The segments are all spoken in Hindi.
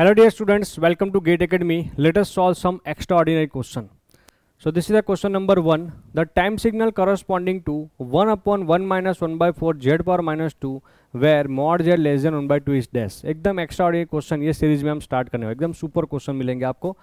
Hello dear students welcome to GATE academy latest solve some extra ordinary question so this is the question number one the time signal corresponding to one upon one minus one by four z power minus two where mod z less than one by two is dash एकदम एक्स्ट्रा ऑर्डिनरी क्वेश्चन ये सीरीज में हम स्टार्ट करने एकदम सुपर क्वेश्चन मिलेंगे आपको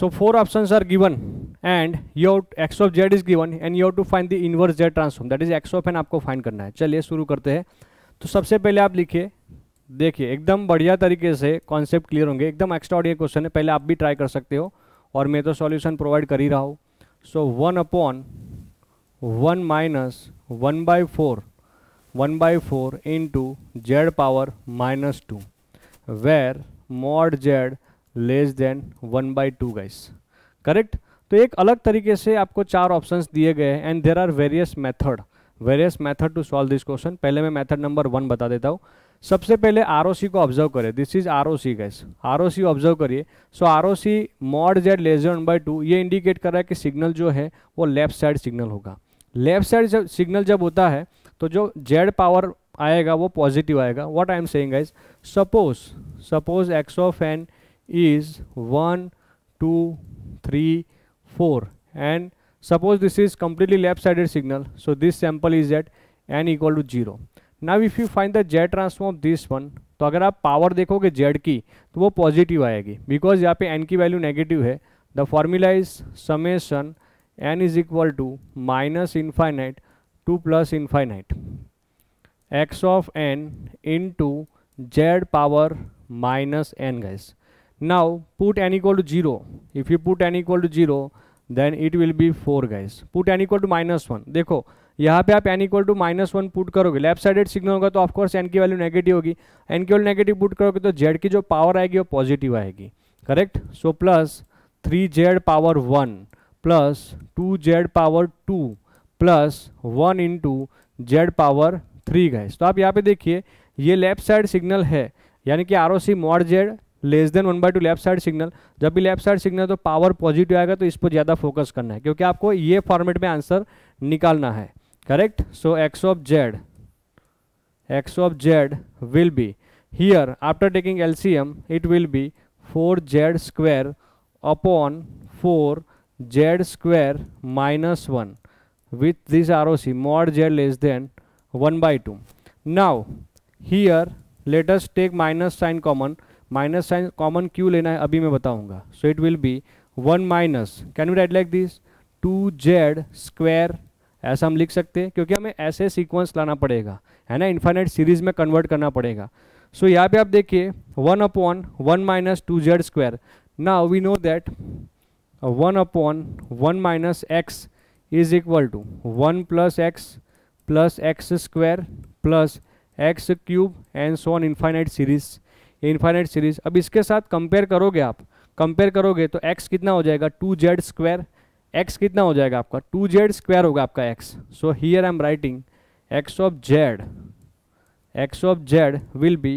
so four option are given and your x of z is given and you to find the inverse z transform that is x of n आपको फाइन करना है चलिए शुरू करते हैं तो सबसे पहले आप लिखिए देखिए एकदम बढ़िया तरीके से कॉन्सेप्ट क्लियर होंगे एकदम एक्स्ट्रा ऑडियर क्वेश्चन है पहले आप भी ट्राई कर सकते हो और मैं तो सॉल्यूशन प्रोवाइड कर ही रहा हूँ so one upon one minus one by four one by four into z power minus two where mod z less than one by two guys correct तो एक अलग तरीके से आपको चार ऑप्शंस दिए गए हैं and there are various method various method to solve this question पहले मैं मेथड नंबर वन बता देता हूँ सबसे पहले आर को ऑब्जर्व करें this is R O C guys R O C observe करिए so R O C mod z lesser one by two ये इंडिकेट कर रहा है कि सिग्नल जो है वो लेफ्ट साइड सिग्नल होगा लेफ्ट साइड जब सिग्नल जब होता है तो जो जेड पावर आएगा वो पॉजिटिव आएगा what I am saying guys suppose suppose x of n is one two three four and suppose this is completely left sided signal so this sample is at n equal to zero now if you find the z transform this one तो अगर आप पावर देखोगे जेड की तो वो पॉजिटिव आएगी बिकॉज यहाँ पे एन की वैल्यू नेगेटिव है the formula is summation n is equal to minus infinite to plus infinite x of n into z power minus n guys now put n equal to zero if you put n equal to zero then it will be four guys put n equal to minus one देखो यहाँ पे आप n equal to minus one put करोगे लेफ्ट साइडेड सिग्नल होगा तो ऑफकोर्स एन की वैल्यू नेगेटिव होगी एन की वैल्यू नेगेटिव पुट करोगे तो जेड की जो पावर आएगी वो पॉजिटिव आएगी correct so plus three z power one plus two z power two plus one into z power three गए तो आप यहाँ पे देखिए ये लेफ्ट साइड सिग्नल है यानी कि R O C mod z less than one by two left side signal जब भी लेफ्ट साइड सिग्नल तो पावर पॉजिटिव आएगा तो इस पर ज़्यादा फोकस करना है क्योंकि आपको ये फॉर्मेट में आंसर निकालना है correct so x of z x of z will be here after taking LCM it will be 4z square upon 4z square minus 1 with this ROC mod z less than 1 by 2 now here let us take minus sign common minus sign common q लेना है अभी मैं so it will be 1 minus can we write like this 2z square ऐसा हम लिख सकते हैं क्योंकि हमें ऐसे सीक्वेंस लाना पड़ेगा है ना इन्फाइनाइट सीरीज में कन्वर्ट करना पड़ेगा सो यहाँ पे आप देखिए one upon one minus two z square ना we know that one upon one minus x is equal to one plus x plus x square plus x cube and so on infinite series infinite series अब इसके साथ कंपेयर करोगे आप कंपेयर करोगे तो एक्स कितना हो जाएगा टू जेड स्क्वायर एक्स कितना हो जाएगा आपका टू जेड स्क्वायर होगा आपका x so here I am writing x of z x of z will be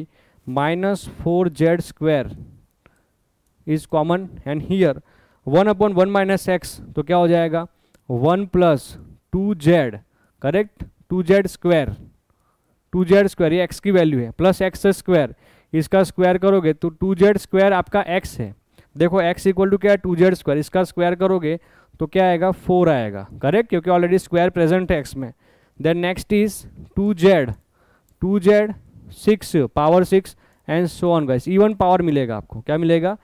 minus four z square is common and here one upon one minus x तो क्या हो जाएगा one plus two z correct two z square two z square ये एक्स की वैल्यू है प्लस एक्स स्क्वायर इसका स्क्वायर करोगे तो टू जेड स्क्वायर आपका एक्स है देखो x इक्वल टू क्या है टू जेड स्क्वायर इसका स्क्वायर करोगे तो क्या आएगा फोर आएगा करेक्ट क्योंकि ऑलरेडी स्क्वायर प्रेजेंट है एक्स में then next is two z two z six power six and so on guys even power मिलेगा आपको क्या मिलेगा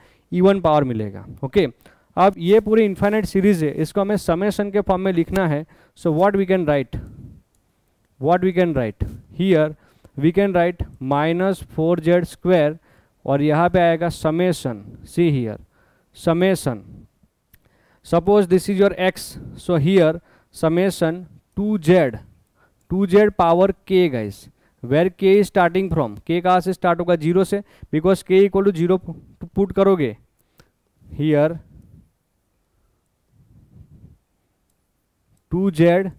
इवन e पावर मिलेगा ओके okay. अब ये पूरी इन्फाइनाइट सीरीज है इसको हमें समेसन के फॉर्म में लिखना है so what we can write what we can write here we can write minus four z square और यहाँ पे आएगा summation see here summation suppose this is your x so here summation two z two z power k guys where k is starting from k कहाँ से स्टार्ट होगा जीरो से because k equal to zero put करोगे here two z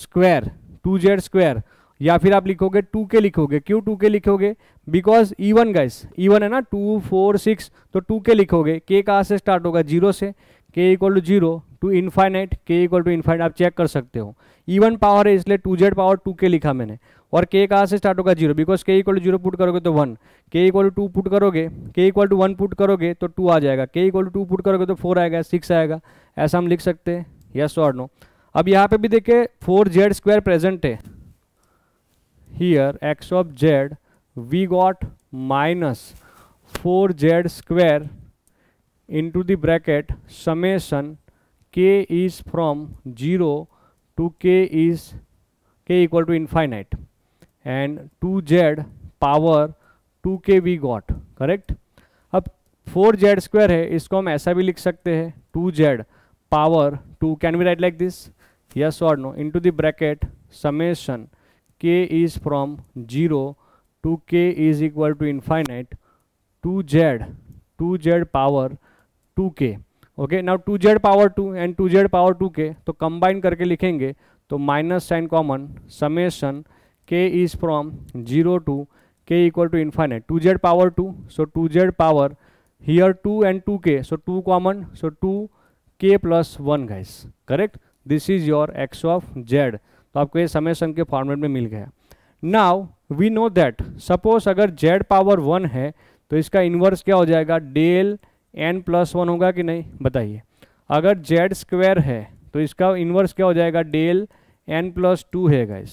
square two z square या फिर आप लिखोगे टू के लिखोगे क्यों टू के लिखोगे बिकॉज ईवन गाइस ईवन है ना टू फोर सिक्स तो टू के लिखोगे के कहाँ से स्टार्ट होगा जीरो से k equal to zero to infinite k equal to infinite आप चेक कर सकते हो ईवन पावर है इसलिए टू जेड पावर टू के लिखा मैंने और के कहाँ से स्टार्ट होगा zero because k equal to zero put करोगे तो वन के इक्वल टू टू पुट करोगे के इक्वल टू वन पुट करोगे तो टू आ जाएगा के इक्वल टू टू पुट करोगे तो फोर आएगा सिक्स आएगा ऐसा हम लिख सकते हैं यस और नो अब यहाँ पे भी देखिए फोर जेड स्क्वायर प्रेजेंट है here x of z we got minus 4z square into the bracket summation k is from 0 to k is k equal to infinite and 2z power 2k we got correct अब 4z square है इसको हम ऐसा भी लिख सकते हैं 2z power 2 can we write like this yes or no into the bracket summation k is from 0 to k is equal to infinite 2z 2z power 2k okay now two z power two and two z power two k तो कंबाइन करके लिखेंगे तो minus sign common summation k is from zero to k equal to infinite two z power two so two z power here two and two k so two common so two k plus one guys correct this is your x of z तो आपको ये समय सम के फॉर्मेट में मिल गया now we know that suppose अगर जेड पावर वन है तो इसका इन्वर्स क्या हो जाएगा डेल एन प्लस वन होगा कि नहीं बताइए अगर जेड स्क्वायर है तो इसका इन्वर्स क्या हो जाएगा डेल एन प्लस टू है guys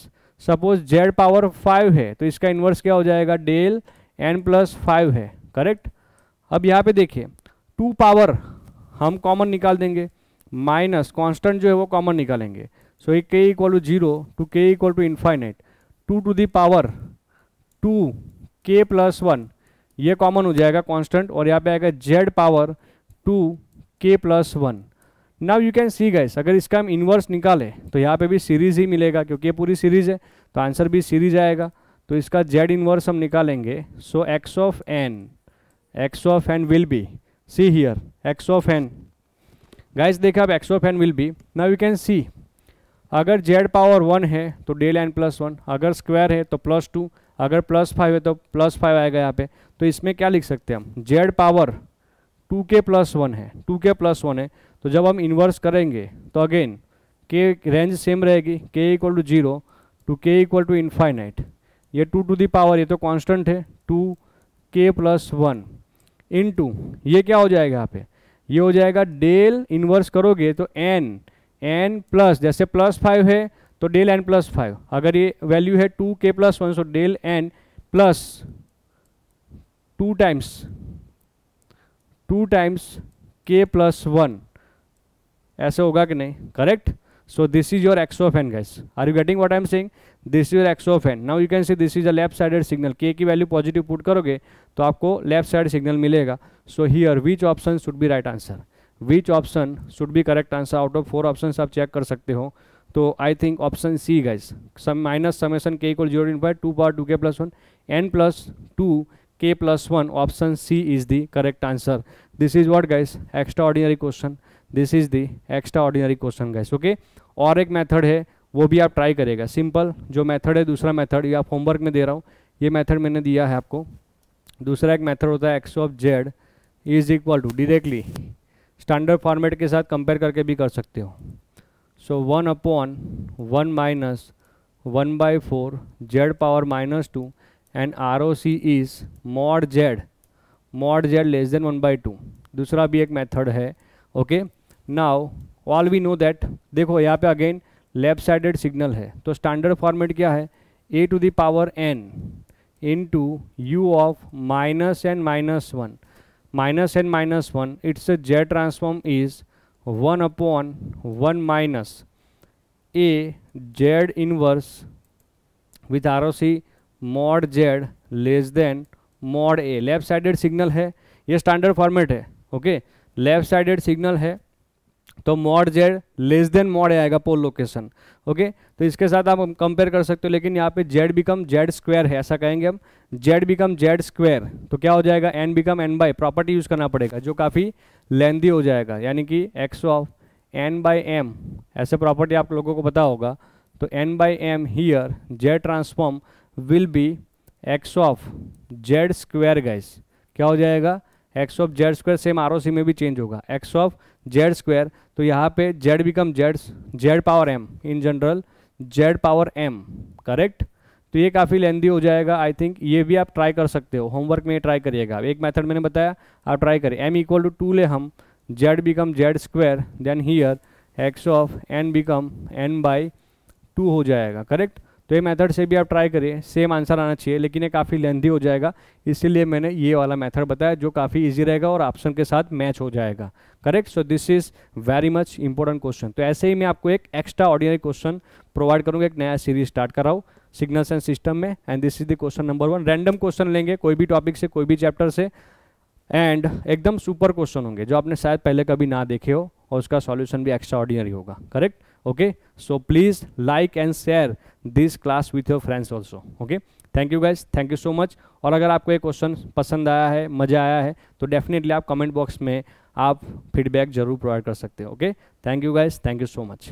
suppose z power five है तो इसका इन्वर्स क्या हो जाएगा डेल एन प्लस फाइव है करेक्ट अब यहाँ पे देखिए टू पावर हम कॉमन निकाल देंगे माइनस कॉन्स्टेंट जो है वो कॉमन निकालेंगे So a k equal to 0 to k equal to infinite 2 to the power 2 k plus one ये कॉमन हो जाएगा कांस्टेंट और यहाँ पे आएगा z power 2 k plus one now you can see guys अगर इसका हम इन्वर्स निकालें तो यहाँ पे भी सीरीज ही मिलेगा क्योंकि ये पूरी सीरीज है तो आंसर भी सीरीज आएगा तो इसका z इन्वर्स हम निकालेंगे so x of n x of n will be see here x of n guys देखा अब x of n will be now you can see अगर जेड पावर वन है तो डेल एन प्लस वन अगर स्क्वायर है तो प्लस टू अगर प्लस फाइव है तो प्लस फाइव आएगा यहाँ पे तो इसमें क्या लिख सकते हैं हम z power two k plus one है टू के प्लस वन है तो जब हम इन्वर्स करेंगे तो अगेन के रेंज सेम रहेगी k equal to zero to k equal to infinite ये टू टू दी पावर ये तो कॉन्स्टेंट है two k plus one in to ये क्या हो जाएगा यहाँ पे ये हो जाएगा डेल इन्वर्स करोगे तो एन एन प्लस जैसे प्लस फाइव है तो डेल एन प्लस फाइव अगर ये वैल्यू है two k plus one so del n plus two times two times k plus one ऐसे होगा कि नहीं correct so this is your x of n guys are you getting what I am saying this is your x of n now you can see this is a left sided signal k की वैल्यू पॉजिटिव पुट करोगे तो आपको लेफ्ट साइड सिग्नल मिलेगा so here which option should be right answer which option should be correct answer out of four option आप चेक कर सकते हो तो I think option C guys sum minus summation k equal zero by two power two k plus one n plus two k plus one option C is the correct answer this is what guys extra ordinary question this is the extra ordinary question guys okay और एक मैथड है वो भी आप ट्राई करेगा सिंपल जो मैथड है दूसरा मैथड ये आप होमवर्क में दे रहा हूँ ये मैथड मैंने दिया है आपको दूसरा एक मैथड होता है x of z is equal to directly standard format के साथ कंपेयर करके भी कर सकते हो so one upon one minus one by four z power minus two and R O C is mod z mod z less than one by two दूसरा भी एक मेथड है okay now all we know that देखो यहाँ पे अगेन लेफ्ट साइडेड सिग्नल है तो स्टैंडर्ड फॉर्मेट क्या है a to the power n into u of minus n minus one minus and minus 1 its a z transform is 1 upon 1 minus a z inverse with ROC mod z less than mod a left sided signal है ये स्टैंडर्ड फॉर्मेट है ओके लेफ्ट साइडेड सिग्नल है तो mod z less than mod आएगा पोल लोकेशन ओके तो इसके साथ आप कंपेयर कर सकते हो लेकिन यहाँ पे जेड बिकम जेड स्क्वायर है ऐसा कहेंगे हम जेड बिकम जेड स्क्वायर तो क्या हो जाएगा n become n by property use करना पड़ेगा जो काफ़ी लेंदी हो जाएगा यानी कि x of n by m ऐसे प्रॉपर्टी आप लोगों को पता होगा तो n by m here z transform will be x of z square guys क्या हो जाएगा x of z square same R में भी चेंज होगा एक्स ऑफ जेड स्क्वायर तो यहाँ पे z become z z power m in general z power m correct तो ये काफ़ी लेंदी हो जाएगा आई थिंक ये भी आप ट्राई कर सकते हो होमवर्क में ट्राई करिएगा एक मेथड मैंने बताया आप ट्राई करिए एम इक्वल टू टू ले हम z become z square then here x of n become n by two हो जाएगा करेक्ट तो ये मेथड से भी आप ट्राई करिए सेम आंसर आना चाहिए लेकिन ये काफ़ी लेंदी हो जाएगा इसीलिए मैंने ये वाला मेथड बताया जो काफ़ी इजी रहेगा और ऑप्शन के साथ मैच हो जाएगा correct so this is very much important question तो ऐसे ही मैं आपको एक एक्स्ट्रा ऑर्डिनरी क्वेश्चन प्रोवाइड करूँगा एक नया सीरीज स्टार्ट कराऊँ सिग्नल्स एंड सिस्टम में and this is the question number one random question लेंगे कोई भी टॉपिक से कोई भी चैप्टर से एंड एकदम सुपर क्वेश्चन होंगे जो आपने शायद पहले कभी ना देखे हो और उसका सॉल्यूशन भी एक्स्ट्रा ऑर्डिनरी होगा correct okay so please like and share this class with your friends also okay thank you guys thank you so much और अगर आपको ये क्वेश्चन पसंद आया है मज़ा आया है तो डेफिनेटली आप कमेंट बॉक्स में आप फीडबैक जरूर प्रोवाइड कर सकते हो okay thank you guys thank you so much